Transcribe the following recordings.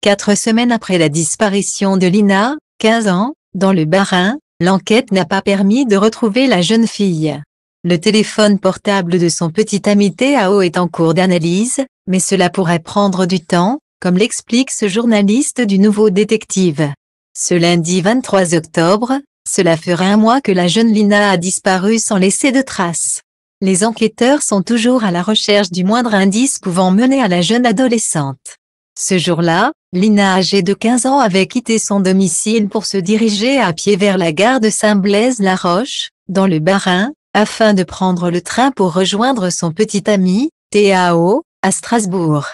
Quatre semaines après la disparition de Lina, 15 ans, dans le Barin, l'enquête n'a pas permis de retrouver la jeune fille. Le téléphone portable de son petit ami Théao est en cours d'analyse, mais cela pourrait prendre du temps, comme l'explique ce journaliste du Nouveau Détective. Ce lundi 23 octobre, cela fera un mois que la jeune Lina a disparu sans laisser de traces. Les enquêteurs sont toujours à la recherche du moindre indice pouvant mener à la jeune adolescente. Ce jour-là, Lina âgée de 15 ans avait quitté son domicile pour se diriger à pied vers la gare de Saint-Blaise-la-Roche, dans le Bas-Rhin, afin de prendre le train pour rejoindre son petit ami, Théao, à Strasbourg.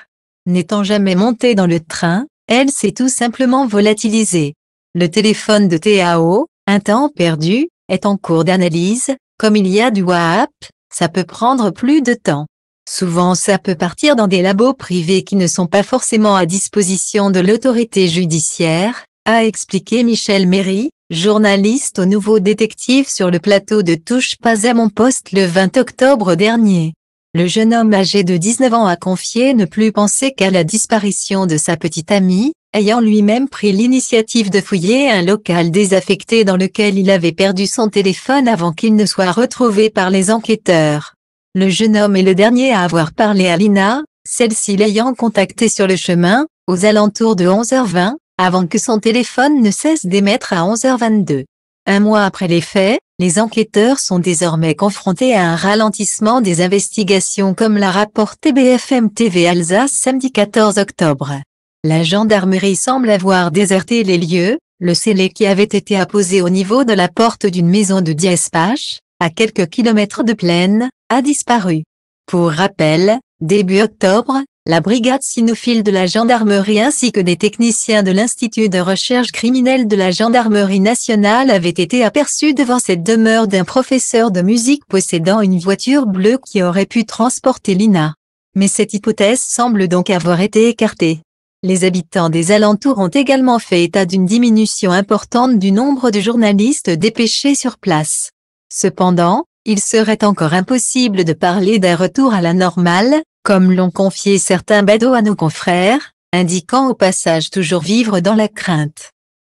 N'étant jamais montée dans le train, elle s'est tout simplement volatilisée. Le téléphone de Théao, un temps perdu, est en cours d'analyse, comme il y a du WAP, ça peut prendre plus de temps. Souvent ça peut partir dans des labos privés qui ne sont pas forcément à disposition de l'autorité judiciaire, a expliqué Michel Méry, journaliste au Nouveau Détective sur le plateau de Touche pas à mon poste le 20 octobre dernier. Le jeune homme âgé de 19 ans a confié ne plus penser qu'à la disparition de sa petite amie, ayant lui-même pris l'initiative de fouiller un local désaffecté dans lequel il avait perdu son téléphone avant qu'il ne soit retrouvé par les enquêteurs. Le jeune homme est le dernier à avoir parlé à Lina, celle-ci l'ayant contacté sur le chemin, aux alentours de 11h20, avant que son téléphone ne cesse d'émettre à 11h22. Un mois après les faits, les enquêteurs sont désormais confrontés à un ralentissement des investigations comme l'a rapporté BFM TV Alsace samedi 14 octobre. La gendarmerie semble avoir déserté les lieux, le scellé qui avait été apposé au niveau de la porte d'une maison de pache à quelques kilomètres de Plaine, a disparu. Pour rappel, début octobre, la brigade cynophile de la gendarmerie ainsi que des techniciens de l'Institut de recherche criminelle de la gendarmerie nationale avaient été aperçus devant cette demeure d'un professeur de musique possédant une voiture bleue qui aurait pu transporter Lina. Mais cette hypothèse semble donc avoir été écartée. Les habitants des alentours ont également fait état d'une diminution importante du nombre de journalistes dépêchés sur place. Cependant, il serait encore impossible de parler d'un retour à la normale, comme l'ont confié certains badauds à nos confrères, indiquant au passage toujours vivre dans la crainte.